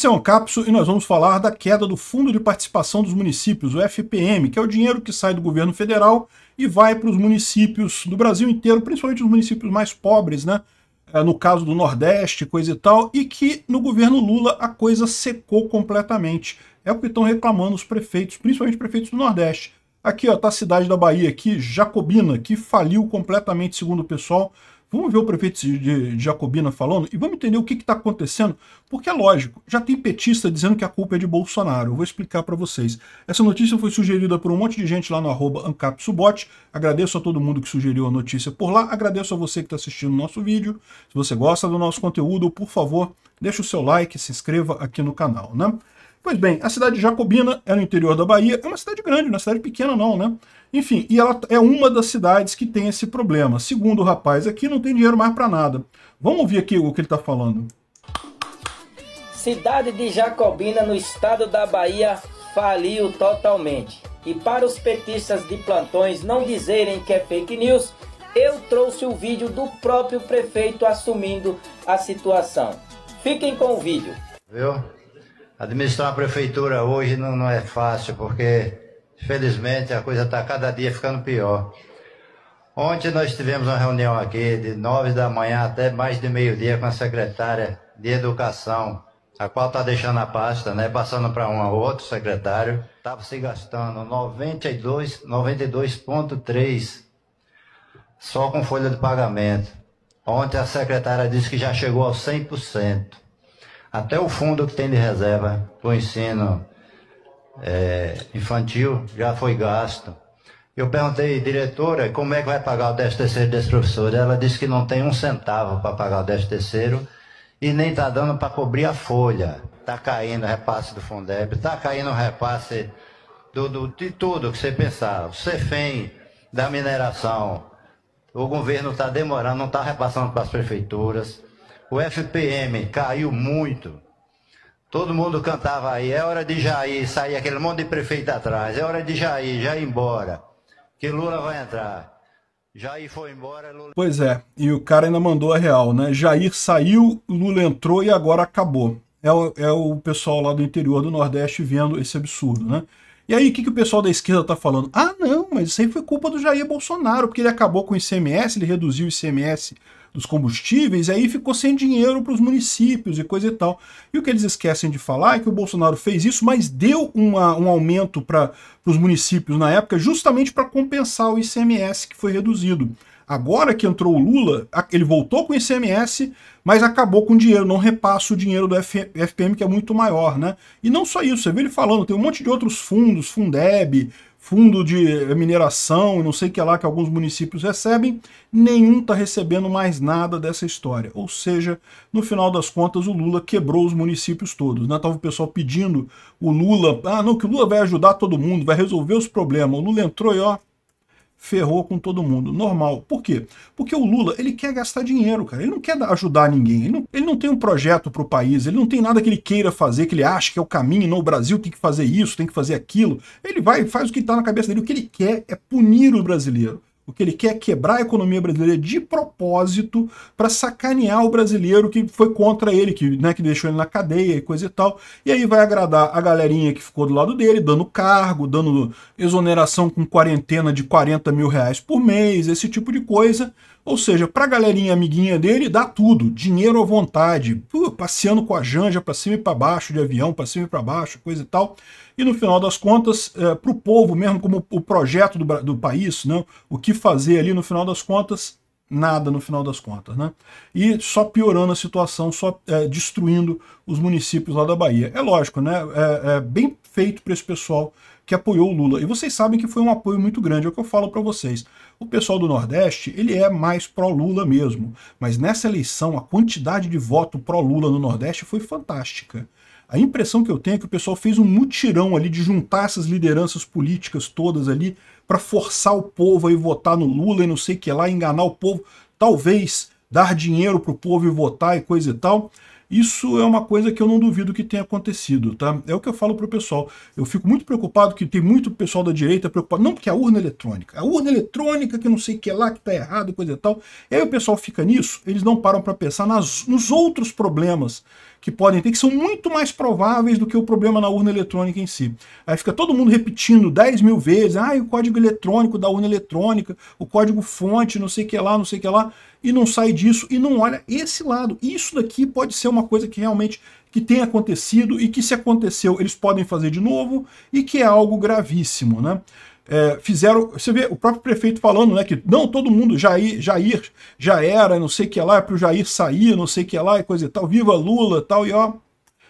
Esse é um capso e nós vamos falar da queda do Fundo de Participação dos Municípios, o FPM, que é o dinheiro que sai do governo federal e vai para os municípios do Brasil inteiro, principalmente os municípios mais pobres, né? É, no caso do Nordeste, coisa e tal, e que no governo Lula a coisa secou completamente. É o que estão reclamando os prefeitos, principalmente prefeitos do Nordeste. Aqui, ó, tá a cidade da Bahia aqui, Jacobina, que faliu completamente, segundo o pessoal. Vamos ver o prefeito de Jacobina falando e vamos entender o que está acontecendo, porque é lógico, já tem petista dizendo que a culpa é de Bolsonaro. Eu vou explicar para vocês. Essa notícia foi sugerida por um monte de gente lá no arroba Ancapsubot. Agradeço a todo mundo que sugeriu a notícia por lá. Agradeço a você que está assistindo o nosso vídeo. Se você gosta do nosso conteúdo, por favor, deixa o seu like, se inscreva aqui no canal. Né? Pois bem, a cidade de Jacobina é no interior da Bahia, é uma cidade grande, não é uma cidade pequena não, né? Enfim, e ela é uma das cidades que tem esse problema. Segundo o rapaz aqui, não tem dinheiro mais para nada. Vamos ouvir aqui o que ele está falando. Cidade de Jacobina, no estado da Bahia, faliu totalmente. E para os petistas de plantões não dizerem que é fake news, eu trouxe o vídeo do próprio prefeito assumindo a situação. Fiquem com o vídeo. Viu? administrar a prefeitura hoje não, não é fácil, porque, felizmente, a coisa está cada dia ficando pior. Ontem nós tivemos uma reunião aqui de nove da manhã até mais de meio-dia com a secretária de Educação, a qual está deixando a pasta, né? Passando para um ou outro secretário. Estava se gastando 92,3 92 só com folha de pagamento. Ontem a secretária disse que já chegou ao 100% até o fundo que tem de reserva para o ensino é, infantil já foi gasto. Eu perguntei, diretora, como é que vai pagar o 10 terceiro desse professor? Ela disse que não tem um centavo para pagar o 10 terceiro e nem está dando para cobrir a folha. Está caindo o repasse do Fundeb, está caindo o repasse do, do, de tudo que você pensar. O CEFEM da mineração, o governo está demorando, não está repassando para as prefeituras o FPM caiu muito. Todo mundo cantava aí, é hora de Jair, sair aquele monte de prefeito atrás, é hora de Jair, já ir embora, que Lula vai entrar. Jair foi embora, Lula... Pois é, e o cara ainda mandou a real, né? Jair saiu, Lula entrou e agora acabou. É o, é o pessoal lá do interior do Nordeste vendo esse absurdo, né? E aí, o que, que o pessoal da esquerda está falando? Ah, não, mas isso aí foi culpa do Jair Bolsonaro, porque ele acabou com o ICMS, ele reduziu o ICMS dos combustíveis, aí ficou sem dinheiro para os municípios e coisa e tal. E o que eles esquecem de falar é que o Bolsonaro fez isso, mas deu uma, um aumento para os municípios na época, justamente para compensar o ICMS que foi reduzido. Agora que entrou o Lula, ele voltou com o ICMS, mas acabou com o dinheiro, não repassa o dinheiro do FPM, que é muito maior, né? E não só isso, você vê ele falando, tem um monte de outros fundos, Fundeb, fundo de mineração, não sei o que lá, que alguns municípios recebem, nenhum está recebendo mais nada dessa história. Ou seja, no final das contas, o Lula quebrou os municípios todos. Né? Tava o pessoal pedindo o Lula, ah, não, que o Lula vai ajudar todo mundo, vai resolver os problemas. O Lula entrou e ó, ferrou com todo mundo. Normal. Por quê? Porque o Lula, ele quer gastar dinheiro, cara. Ele não quer ajudar ninguém. Ele não, ele não tem um projeto para o país, ele não tem nada que ele queira fazer, que ele acha que é o caminho, no Brasil tem que fazer isso, tem que fazer aquilo. Ele vai, faz o que está na cabeça dele. O que ele quer é punir o brasileiro. O que ele quer é quebrar a economia brasileira de propósito para sacanear o brasileiro que foi contra ele, que, né, que deixou ele na cadeia e coisa e tal. E aí vai agradar a galerinha que ficou do lado dele, dando cargo, dando exoneração com quarentena de 40 mil reais por mês, esse tipo de coisa, ou seja, para a galerinha amiguinha dele, dá tudo, dinheiro à vontade, passeando com a Janja para cima e para baixo, de avião para cima e para baixo, coisa e tal. E no final das contas, é, para o povo mesmo, como o projeto do, do país, né, o que fazer ali no final das contas, nada no final das contas, né? E só piorando a situação, só é, destruindo os municípios lá da Bahia. É lógico, né? É, é bem feito para esse pessoal que apoiou o Lula. E vocês sabem que foi um apoio muito grande, é o que eu falo para vocês. O pessoal do Nordeste, ele é mais pró-Lula mesmo, mas nessa eleição a quantidade de voto pró-Lula no Nordeste foi fantástica. A impressão que eu tenho é que o pessoal fez um mutirão ali de juntar essas lideranças políticas todas ali para forçar o povo a ir votar no Lula e não sei o que lá, enganar o povo, talvez dar dinheiro para o povo ir votar e coisa e tal. Isso é uma coisa que eu não duvido que tenha acontecido, tá? É o que eu falo pro pessoal. Eu fico muito preocupado que tem muito pessoal da direita preocupado, não porque é a urna eletrônica, é a urna eletrônica que não sei o que lá, que tá errado, coisa e tal. E aí o pessoal fica nisso, eles não param para pensar nas, nos outros problemas que podem ter, que são muito mais prováveis do que o problema na urna eletrônica em si. Aí fica todo mundo repetindo 10 mil vezes, ah, o código eletrônico da urna eletrônica, o código fonte, não sei o que lá, não sei o que lá e não sai disso e não olha esse lado. Isso daqui pode ser uma coisa que realmente que tem acontecido e que se aconteceu eles podem fazer de novo e que é algo gravíssimo, né? É, fizeram, você vê o próprio prefeito falando, né, que não, todo mundo, Jair, Jair já era, não sei o que é lá, é o Jair sair, não sei o que é lá e coisa e tal, viva Lula tal, e ó,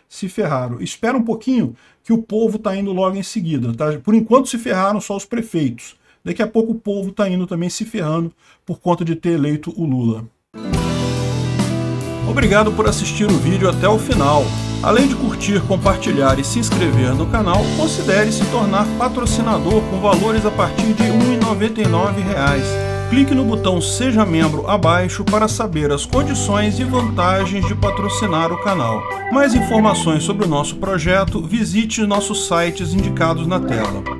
se ferraram. Espera um pouquinho que o povo tá indo logo em seguida, tá? Por enquanto se ferraram só os prefeitos. Daqui a pouco o povo está indo também se ferrando por conta de ter eleito o Lula. Obrigado por assistir o vídeo até o final. Além de curtir, compartilhar e se inscrever no canal, considere se tornar patrocinador com valores a partir de R$ 1,99 clique no botão Seja Membro abaixo para saber as condições e vantagens de patrocinar o canal. Mais informações sobre o nosso projeto, visite nossos sites indicados na tela.